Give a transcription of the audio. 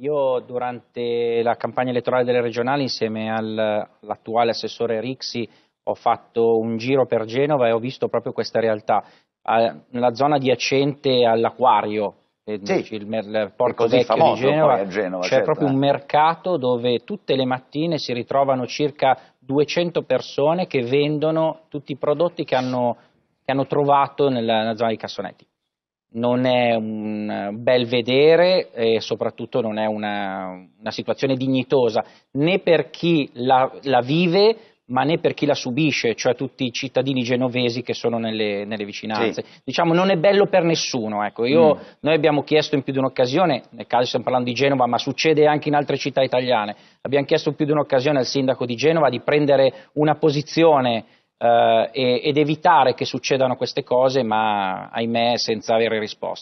Io durante la campagna elettorale delle regionali insieme all'attuale assessore Rixi ho fatto un giro per Genova e ho visto proprio questa realtà. Nella zona adiacente all'acquario, eh, sì, il, il porto vecchio di Genova, Genova c'è certo, proprio eh. un mercato dove tutte le mattine si ritrovano circa 200 persone che vendono tutti i prodotti che hanno, che hanno trovato nella, nella zona di Cassonetti non è un bel vedere e soprattutto non è una, una situazione dignitosa né per chi la, la, vive ma né per chi la subisce, cioè tutti i cittadini genovesi che sono nelle, nelle vicinanze. Sì. Diciamo non è bello per nessuno. Ecco. Io, mm. Noi abbiamo chiesto in più di un'occasione, nel caso stiamo parlando di Genova, ma succede anche in altre città italiane, abbiamo chiesto in più di un'occasione al sindaco di Genova di prendere una posizione eh, ed evitare che succedano queste cose, ma ahimè senza avere risposte.